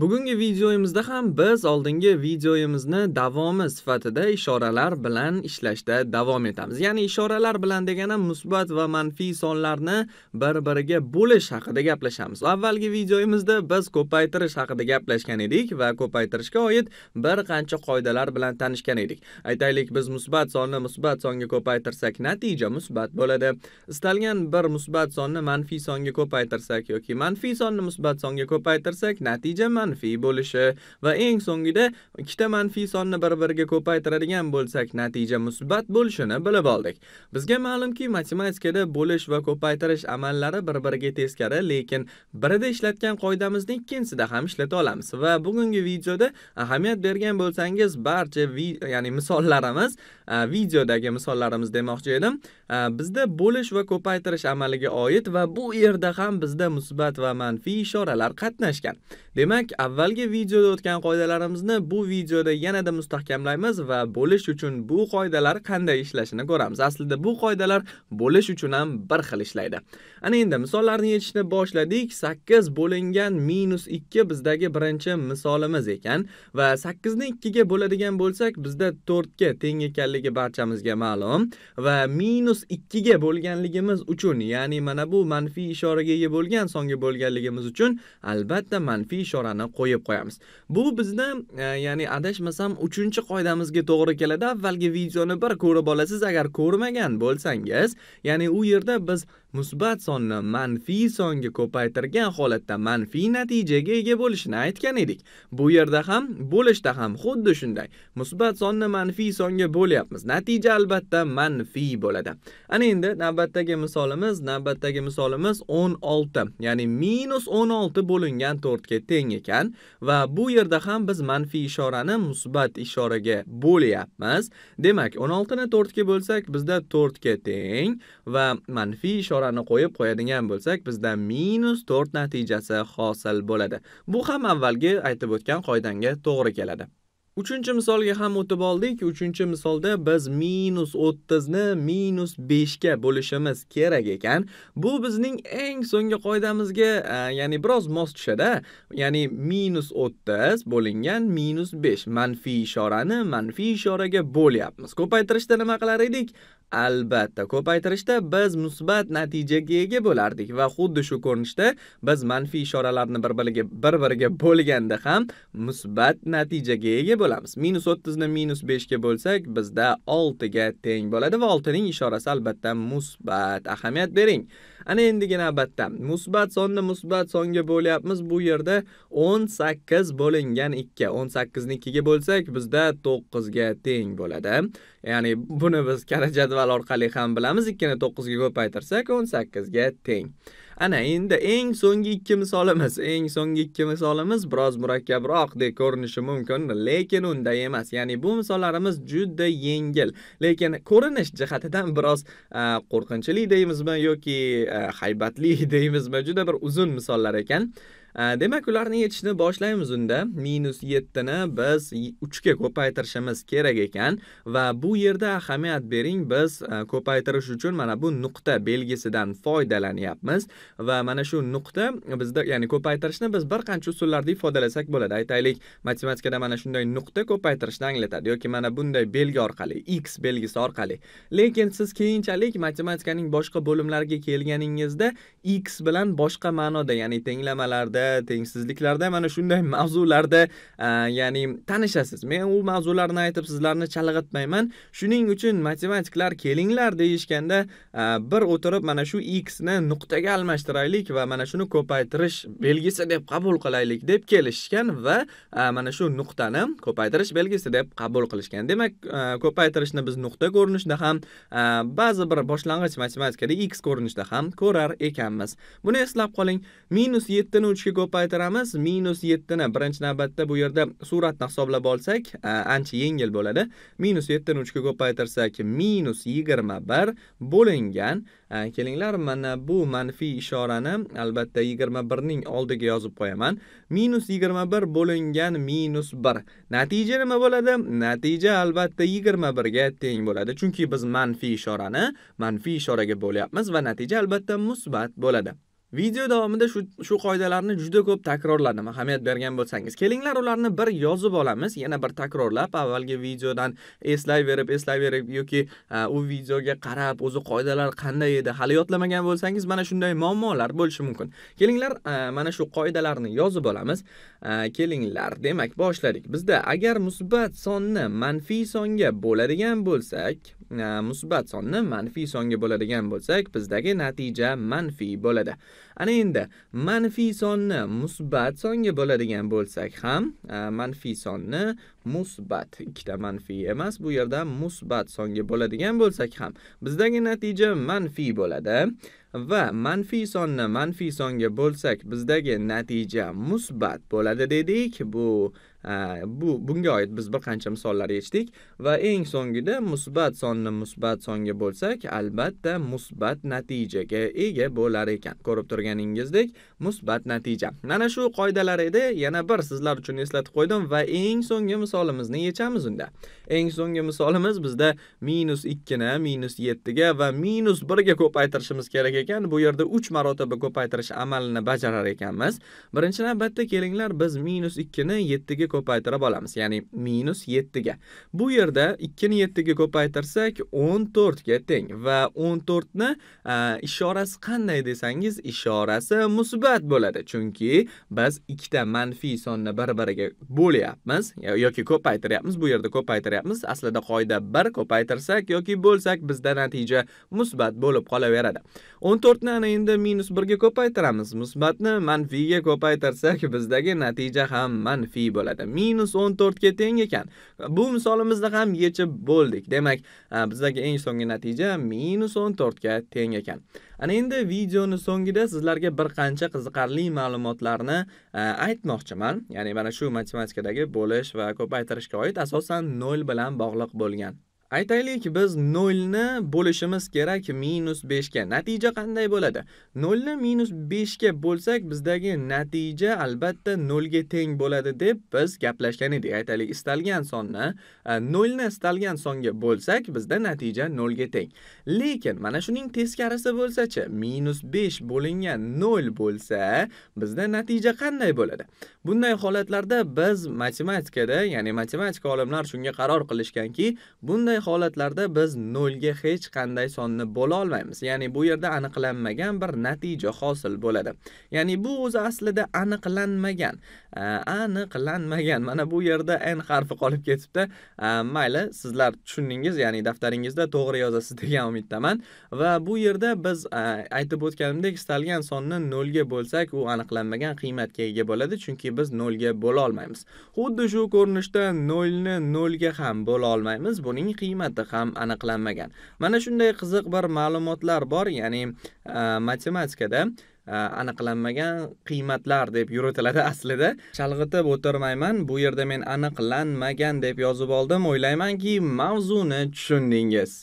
Bugungi videoyimizda ham biz oldingi videoyimizni davomi sifatida ishoralar bilan ishlashda davom etamiz. Ya'ni ishoralar bilan degani musbat va manfiy sonlarni bir-biriga bo'lish haqida gaplashamiz. Avvalgi videoyimizda biz ko'paytirish haqida gaplashgan edik va ko'paytirishga oid bir qancha qoidalar bilan tanishgan edik. Aytaylik, biz musbat sonni musbat songa ko'paytirsak, natija musbat bo'ladi. Istalgan bir musbat sonni manfiy songa ko'paytirsak yoki manfiy sonni musbat songa ko'paytirsak, natija manfiy bo'lishi va eng so'ngida ikkita manfiy sonni bir-biriga ko'paytiradigan bo'lsak, natija musbat bo'lishini bilib oldik. Bizga ma'lumki, matematikada bo'lish va ko'paytirish amallari bir-biriga teskari, lekin birida ishlatgan qoidamizni ikkinchisida ham ishlata olamiz va bugungi videoda ahamiyat bergan bo'lsangiz, barcha ya'ni misollarimiz, videodagi misollarimiz demoqchi edim, bizda bo'lish va ko'paytirish amaliga oid va bu yerda ham bizda musbat va manfiy ishoralar qatnashgan. Demak, avvalgi videoda o'tgan qoidalarimizni bu videoda yanada mustahkamlaymiz va bo'lish uchun bu qoidalar qanday ishlashini ko'ramiz aslida bu qoidalar bo'lish uchun ham bir xil ishlaydi ana endi misollarni yechishni boshladik 8 bo'lingan minus 2 bizdagi birinchi misolimiz ekan va 8 ni 2 ga bo'ladigan bo'lsak bizda 4 ga teng ekanligi barchamizga ma'lum va minus 2 ga bo'lganligimiz uchun ya'ni mana bu manfiy ishoraga ega bo'lgan songa bo'lganligimiz uchun albatta manfiy ishorani qonunlarini qo'yib qo'yamiz bu bizni e, ya'ni adashmasam 3 qoidamizga to'g'ri keladi avvalgi videoni bir ko'rib olasiz agar ko'rmagan bo'lsangiz ya'ni u yerda biz musbat sonni manfiy songa ko'paytirgan holatda manfiy natijaga ega bo'lishini aytgan edik. Bu yerda ham, bo'lishda ham xuddi shunday. Musbat sonni manfiy songa bo'lyapmiz. Natija albatta manfiy bo'ladi. Ana endi navbatdagi misolimiz, navbatdagi misolimiz 16, ya'ni -16 bo'lingan 4 ga teng ekan va bu yerda ham biz manfiy ishorani musbat ishoraga bo'lyapmiz. Demak, 16 ni 4 ga bo'lsak, bizda 4 ga teng va manfiy ishora iborani qo'yib qo'yadigan bo'lsak, bizda -4 natijasi hosil bo'ladi. Bu ham avvalgi aytib o'tgan qoidanga to'g'ri keladi. Uchinchi misolga ham o'tib oldik. Uchinchi misolda biz minus 30 ni minus 5 ga bo'lishimiz kerak ekan. Bu bizning eng so'nggi qoidamizga, e, ya'ni biroz mos tushadi. Ya'ni minus 30 bo'lingan minus 5 manfiy ishorani manfiy ishoraga bo'lyapmiz. Ko'paytirishda nima qilar edik? Albatta, ko'paytirishda biz musbat natijaga ega bo'lardik va xuddi shu ko'rinishda biz manfiy ishoralarni bir-biriga bir-biriga bo'lganda ham musbat natijaga ega bo'lamiz. Minus 30 ni minus 5 ga bo'lsak, bizda 6 ga teng bo'ladi va 6 ning ishorasi albatta musbat. Ahamiyat bering. Ana endigi navbatda musbat sonni musbat songa bo'lyapmiz. Bu yerda 18 bo'lingan 2. 18 ni 2 ga bo'lsak, bizda 9 ga teng bo'ladi. Ya'ni buni biz kara jadval savol orqali ham bilamiz 2 ni 9 ga ko'paytirsak 18 ga teng. Ana endi eng so'nggi ikki misolimiz, eng so'nggi ikki misolimiz biroz murakkabroqdek ko'rinishi mumkin, lekin unday emas. Ya'ni bu misollarimiz juda yengil, lekin ko'rinish jihatidan biroz qo'rqinchli deymizmi yoki haybatli deymizmi, juda bir uzun misollar ekan. demak ularni yechishni boshlaymiz unda minus yettini biz uchga ko'paytirishimiz kerak ekan va bu yerda ahamiyat bering biz e, ko'paytirish uchun mana bu nuqta belgisidan foydalanyapmiz va mana shu nuqta bizda ya'ni ko'paytirishni biz bir qancha usullarda ifodalasak bo'ladi aytaylik matematikada mana shunday nuqta ko'paytirishni anglatadi yoki mana bunday belgi orqali x belgisi orqali lekin siz keyinchalik matematikaning boshqa bo'limlariga kelganingizda x bilan boshqa ma'noda ya'ni tenglamalarda tenglikda tengsizliklarda mana shunday mavzularda e, ya'ni tanishasiz men u mavzularni aytib sizlarni chalg'itmayman shuning uchun matematiklar kelinglar deyishganda e, bir o'tirib mana shu x ni nuqtaga almashtiraylik va mana shuni ko'paytirish belgisi deb qabul qilaylik deb kelishgan va e, mana shu nuqtani ko'paytirish belgisi deb qabul qilishgan demak ko'paytirishni biz nuqta ko'rinishida ham ba'zi bir boshlang'ich matematikada x ko'rinishida ham ko'rar ekanmiz buni eslab qoling minus yettini uchga ko'paytiramiz minus yettini birinchi navbatda bu yerda suratni hisoblab olsak ancha yengil bo'ladi minus yettini uchga ko'paytirsak minus yigirma bir bo'lingan kelinglar mana bu manfiy ishorani albatta yigirma birning oldiga yozib qo'yaman minus yigirma bir bo'lingan minus bir natija nima bo'ladi natija albatta yigirma birga teng bo'ladi chunki biz manfiy ishorani manfiy ishoraga bo'lyapmiz va natija albatta musbat bo'ladi Video davomida shu shu qoidalarni juda ko'p takrorladim. Ahamiyat bergan bo'lsangiz, kelinglar ularni bir yozib olamiz, yana bir takrorlab, avvalgi videodan eslayverib, eslayverib yoki e, u videoga qarab o'zi qoidalar qanday edi, hali yodlamagan bo'lsangiz, mana shunday muammolar bo'lishi mumkin. Kelinglar, e, mana shu qoidalarni yozib olamiz. E, kelinglar, demak, boshladik. Bizda agar musbat sonni manfiy songa bo'ladigan bo'lsak, musbat sonni manfiy songa bo'ladigan bo'lsak, bizdagi natija manfiy bo'ladi. Ana endi manfiy sonni musbat songa bo'ladigan bo'lsak ham, manfiy sonni musbat ikkita manfiy emas, bu yerda musbat songa bo'ladigan bo'lsak ham, bizdagi natija manfiy bo'ladi. va manfiy sonni manfiy songa bo'lsak bizdagi natija musbat bo'ladi dedik. Bu bu bunga oid biz bir qancha misollar yechdik va eng so'ngida musbat sonni musbat songa bo'lsak albatta musbat natijaga ega bo'lar ekan ko'rib turganingizdek musbat natija mana shu qoidalar edi yana bir sizlar uchun eslatib qo'ydim va eng so'nggi misolimizni yechamiz unda eng so'nggi misolimiz bizda minus ikkini minus yettiga va minus birga ko'paytirishimiz kerak ekan bu yerda uch marotaba ko'paytirish amalini bajarar ekanmiz birinchi navbatda kelinglar biz minus ikkini yettiga ko'paytirib olamiz ya'ni minus yettiga bu yerda ikkini yettiga ko'paytirsak o'n to'rtga teng va o'n to'rtni ishorasi qanday desangiz ishorasi musbat bo'ladi chunki biz ikkita manfiy sonni bir biriga bo'lyapmiz yoki ko'paytiryapmiz bu yerda ko'paytiryapmiz aslida qoida bir ko'paytirsak yoki bo'lsak bizda natija musbat bo'lib qolaveradi o'n to'rtni ana endi minus birga ko'paytiramiz musbatni manfiyga ko'paytirsak bizdagi natija ham manfiy bo'ladi keladi minus o'n to'rtga teng ekan bu misolimizda ham yechib bo'ldik demak bizdagi eng so'nggi natija minus o'n to'rtga teng ekan ana endi videoni so'ngida sizlarga bir qancha qiziqarli ma'lumotlarni aytmoqchiman ya'ni mana shu matematikadagi bo'lish va ko'paytirishga oid asosan 0 bilan bog'liq bo'lgan aytaylik biz 0 ni bo'lishimiz kerak minus ga. natija qanday bo'ladi 0 ni minus ga bo'lsak bizdagi natija albatta 0 ga teng bo'ladi deb biz gaplashgan edik aytaylik istalgan sonni e, ni istalgan songa bo'lsak bizda natija 0 ga teng lekin mana shuning teskarisi bo'lsachi minus 5 bo'lingan 0 bo'lsa bizda natija qanday bo'ladi bunday holatlarda biz matematikada ya'ni matematika olimlar shunga qaror qilishganki bunday holatlarda biz nolga hech qanday sonni bo'la olmaymiz ya'ni bu yerda aniqlanmagan bir natija hosil bo'ladi ya'ni bu o'zi aslida aniqlanmagan Э, aniqlanmagan mana bu yerda n harfi qolib ketibdi э, mayli sizlar tushundingiz ya'ni daftaringizda to'g'ri yozasiz degan umiddaman va bu yerda biz e, aytib o'tganimdek istalgan sonni nolga bo'lsak u aniqlanmagan qiymatga ega bo'ladi chunki biz nolga bo'la olmaymiz xuddi shu ko'rinishda nolni nolga ham bo'la olmaymiz buning qiymati ham aniqlanmagan mana shunday qiziq bir ma'lumotlar bor ya'ni e, matematikada Э, aniqlanmagan qiymatlar deb yuritiladi aslida chalg'itib o'tirmayman bu yerda men aniqlanmagan deb yozib oldim o'ylaymanki mavzuni tushundingiz